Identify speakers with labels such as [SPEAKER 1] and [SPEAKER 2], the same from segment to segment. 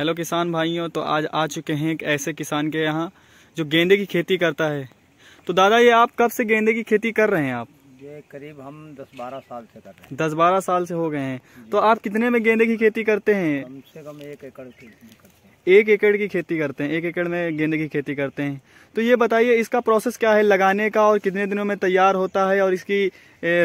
[SPEAKER 1] Hello किसान भाइयों तो आज आ चुके हैं एक ऐसे किसान के यहाँ जो गेंदे की खेती करता है तो दादा ये आप कब से गेंदे की खेती कर रहे हैं आप
[SPEAKER 2] ये करीब हम दस बारह साल से कर रहे
[SPEAKER 1] हैं दस बारह साल से हो गए हैं तो आप कितने में गेंदे की खेती करते हैं
[SPEAKER 2] कम से कम एक एकड़ की करते
[SPEAKER 1] हैं एक एकड़ की खेती करते हैं एक एकड़ में गेंदे की खेती करते हैं तो ये बताइए इसका प्रोसेस क्या है लगाने का और कितने दिनों में तैयार होता है और इसकी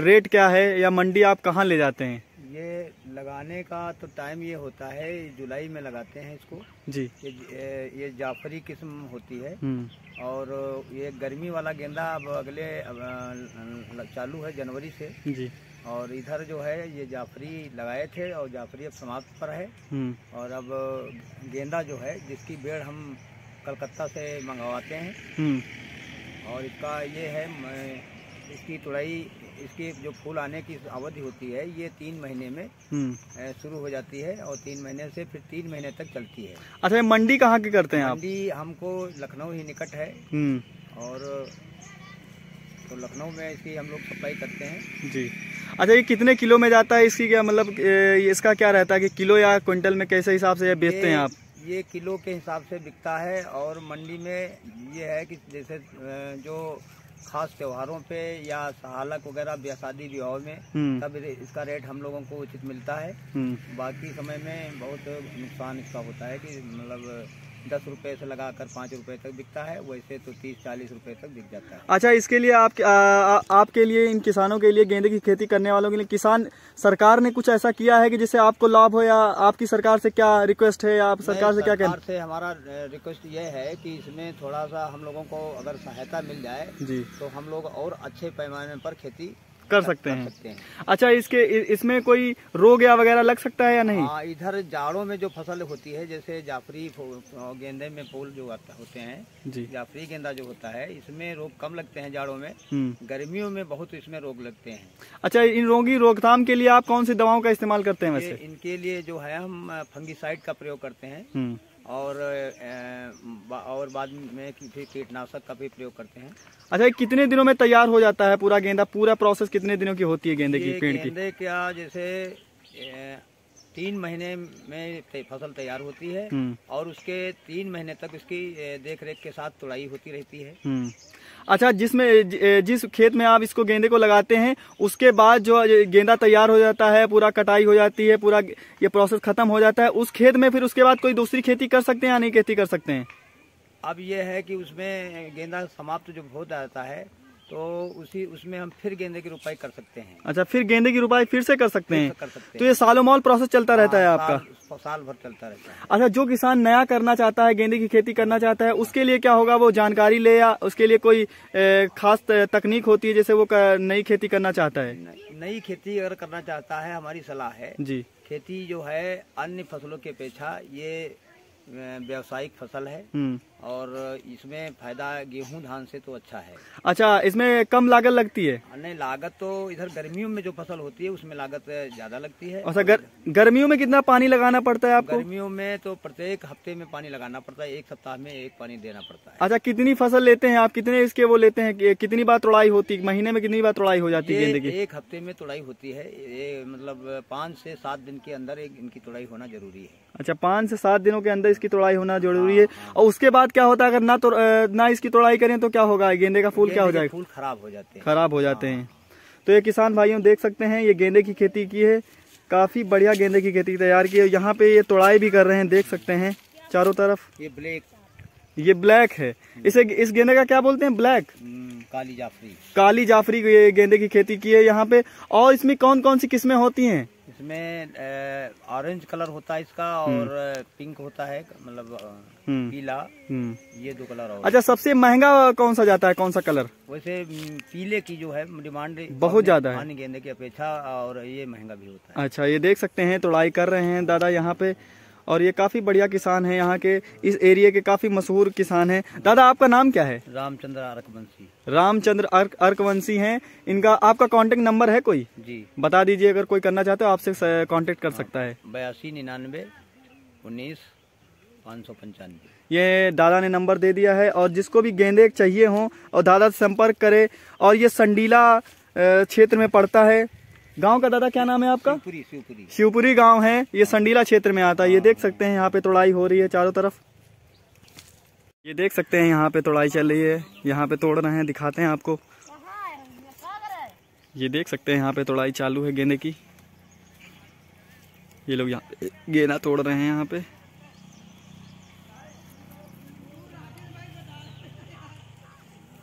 [SPEAKER 1] रेट क्या है या मंडी आप कहाँ ले जाते हैं
[SPEAKER 2] ये लगाने का तो टाइम ये होता है जुलाई में लगाते हैं इसको जी ये, ये जाफरी किस्म होती है
[SPEAKER 1] हम्म।
[SPEAKER 2] और ये गर्मी वाला गेंदा अब अगले अब चालू है जनवरी से जी और इधर जो है ये जाफरी लगाए थे और जाफरी अब समाप्त पर है हम्म। और अब गेंदा जो है जिसकी बेड़ हम कलकत्ता से मंगवाते हैं हम्म। और इसका ये है इसकी तुड़ाई इसकी जो फूल आने की अवधि होती है ये तीन महीने में
[SPEAKER 1] हम्म।
[SPEAKER 2] शुरू हो जाती है और तीन महीने से फिर तीन महीने तक चलती है
[SPEAKER 1] अच्छा मंडी कहाँ की करते हैं आप?
[SPEAKER 2] मंडी हमको लखनऊ ही निकट है
[SPEAKER 1] हम्म।
[SPEAKER 2] और तो लखनऊ में इसकी हम लोग सप्लाई करते हैं
[SPEAKER 1] जी अच्छा ये कितने किलो में जाता है इसकी क्या मतलब इसका क्या रहता है कि किलो या क्विंटल में कैसे हिसाब से बेचते हैं आप
[SPEAKER 2] ये किलो के हिसाब से बिकता है और मंडी में ये है कि जैसे जो खास त्योहारों पे या सहालक वगैरह शादी विवाह में हम्म। तब इसका रेट हम लोगों को उचित मिलता है हम्म। बाकी समय में बहुत नुकसान इसका होता है कि मतलब दस रुपए से लगाकर पाँच रुपए तक बिकता है वैसे तो तीस चालीस रुपए तक बिक जाता है
[SPEAKER 1] अच्छा इसके लिए आप आ, आ, आपके लिए इन किसानों के लिए गेंदे की खेती करने वालों के लिए किसान सरकार ने कुछ ऐसा किया है कि जिससे आपको लाभ हो या आपकी सरकार से क्या रिक्वेस्ट है आप सरकार से क्या कहते
[SPEAKER 2] हैं हमारा रिक्वेस्ट ये है कि इसमें थोड़ा सा हम लोगों को अगर सहायता मिल जाए जी तो हम लोग और अच्छे पैमाने
[SPEAKER 1] पर खेती कर सकते हैं, सकते हैं। अच्छा इसके इसमें कोई रोग या वगैरह लग सकता है या नहीं आ, हाँ,
[SPEAKER 2] इधर जाड़ों में जो फसल होती है जैसे जाफरी गेंदे में फूल जो होते हैं जी जाफरी गेंदा जो होता है इसमें रोग कम लगते हैं जाड़ों में हम्म। गर्मियों में बहुत इसमें रोग लगते हैं
[SPEAKER 1] अच्छा इन रोगी रोकथाम के लिए आप कौन सी दवाओं का इस्तेमाल करते हैं वैसे
[SPEAKER 2] इनके लिए जो है हम फंगिसाइड का प्रयोग करते हैं हम्म। और बा, और बाद में फिर कीटनाशक का भी प्रयोग करते हैं
[SPEAKER 1] अच्छा कितने दिनों में तैयार हो जाता है पूरा गेंदा पूरा प्रोसेस कितने दिनों की होती है गेंदे की पेड़ की गेंदे
[SPEAKER 2] क्या जैसे तीन महीने में फसल तैयार होती है हम्म। और उसके तीन महीने तक उसकी देख रेख के साथ तुड़ाई होती रहती है
[SPEAKER 1] हम्म। अच्छा जिसमें जिस खेत में आप इसको गेंदे को लगाते हैं उसके बाद जो गेंदा तैयार हो जाता है पूरा कटाई हो जाती है पूरा ये प्रोसेस खत्म हो जाता है उस खेत में फिर उसके बाद कोई दूसरी खेती कर सकते हैं या नहीं खेती कर सकते हैं
[SPEAKER 2] अब यह है कि उसमें गेंदा समाप्त जो हो जाता है तो उसी उसमें हम फिर गेंदे की रुपाई कर सकते हैं
[SPEAKER 1] अच्छा फिर गेंदे की रुपाई फिर से कर सकते हैं कर सकते तो ये सालोमॉल प्रोसेस चलता हाँ, रहता है आपका
[SPEAKER 2] साल भर चलता रहता है
[SPEAKER 1] अच्छा जो किसान नया करना चाहता है गेंदे की खेती करना चाहता है उसके लिए क्या होगा वो जानकारी ले या उसके लिए कोई खास तकनीक होती है जैसे वो नई खेती करना चाहता है
[SPEAKER 2] नई खेती अगर करना चाहता है हमारी सलाह है जी खेती जो है अन्य फसलों के पेछा ये व्यावसायिक फसल है हम्म। और इसमें फायदा गेहूं धान से तो अच्छा है
[SPEAKER 1] अच्छा इसमें कम लागत लगती है
[SPEAKER 2] हाँ, नहीं लागत तो इधर गर्मियों में जो फसल होती है उसमें लागत ज्यादा लगती है अच्छा
[SPEAKER 1] गर, गर्मियों में कितना पानी लगाना पड़ता है आपको गर्मियों
[SPEAKER 2] में तो प्रत्येक हफ्ते में पानी लगाना पड़ता है एक सप्ताह में एक पानी देना पड़ता
[SPEAKER 1] है अच्छा कितनी फसल लेते हैं आप कितने इसके वो लेते हैं कितनी बार तोड़ाई होती है महीने में कितनी बार तोड़ाई हो जाती है एक
[SPEAKER 2] हफ्ते में तोड़ाई होती है मतलब पाँच से सात दिन के अंदर इनकी तोड़ाई होना जरूरी है
[SPEAKER 1] अच्छा पाँच से सात दिनों के अंदर इसकी तोड़ाई होना जरूरी है और उसके बाद क्या होता है अगर ना तो ना इसकी तोड़ाई करें तो क्या होगा गेंदे का फूल क्या हो जाएगा फूल खराब हो जाते हैं खराब हो जाते हाँ। हैं तो ये किसान भाइयों देख सकते हैं ये गेंदे की खेती की है काफ़ी बढ़िया गेंदे की खेती तैयार की है यहाँ पे ये तोड़ाई भी कर रहे हैं देख सकते हैं चारों तरफ ये ब्लैक ये ब्लैक है हम्म। इसे इस गेंदे का क्या बोलते हैं ब्लैक
[SPEAKER 2] हम्म, काली जाफरी
[SPEAKER 1] काली जाफरी ये गेंदे की खेती की है यहाँ पे और इसमें कौन कौन सी किस्में होती हैं
[SPEAKER 2] इसमें ऑरेंज कलर होता है इसका हम्म। और पिंक होता है मतलब हम्म। पीला हम्म। ये दो कलर और अच्छा सबसे
[SPEAKER 1] महंगा कौन सा जाता है कौन सा कलर
[SPEAKER 2] वैसे पीले की जो है डिमांड बहुत ज्यादा है गेंदे की अपेक्षा और ये महंगा भी होता
[SPEAKER 1] है अच्छा ये देख सकते हैं तोड़ाई कर रहे हैं दादा यहाँ पे और ये काफ़ी बढ़िया किसान है यहाँ के इस एरिया के काफ़ी मशहूर किसान है दादा आपका नाम क्या है
[SPEAKER 2] रामचंद्र अर्कवंशी
[SPEAKER 1] रामचंद्र अर्क अर्कवंशी हैं इनका आपका कांटेक्ट नंबर है कोई जी बता दीजिए अगर कोई करना चाहते हो आपसे कांटेक्ट कर हाँ। सकता है
[SPEAKER 2] बयासी निन्यानवे उन्नीस पाँच सौ पंचानवे
[SPEAKER 1] ये दादा ने नंबर दे दिया है और जिसको भी गेंदे चाहिए हों और दादा से संपर्क करे और ये संडीला क्षेत्र में पड़ता है गांव का दादा क्या नाम है आपका शिवपुरी शिवपुरी गांव है ये संडीला क्षेत्र में आता है ये देख सकते हैं यहाँ पे तोड़ाई हो रही है चारों तरफ ये देख सकते हैं यहाँ पे तोड़ाई चल रही है यहाँ पे तोड़ रहे हैं दिखाते हैं आपको ये देख सकते हैं यहाँ पे तोड़ाई चालू है गेंदे की ये लोग यहाँ गेंदा तोड़ रहे हैं यहाँ पे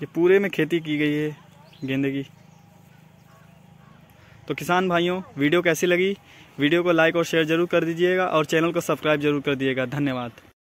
[SPEAKER 1] ये पूरे में खेती की गई है गेंदे की तो किसान भाइयों वीडियो कैसी लगी वीडियो को लाइक और शेयर जरूर कर दीजिएगा और चैनल को सब्सक्राइब जरूर कर दिएगा धन्यवाद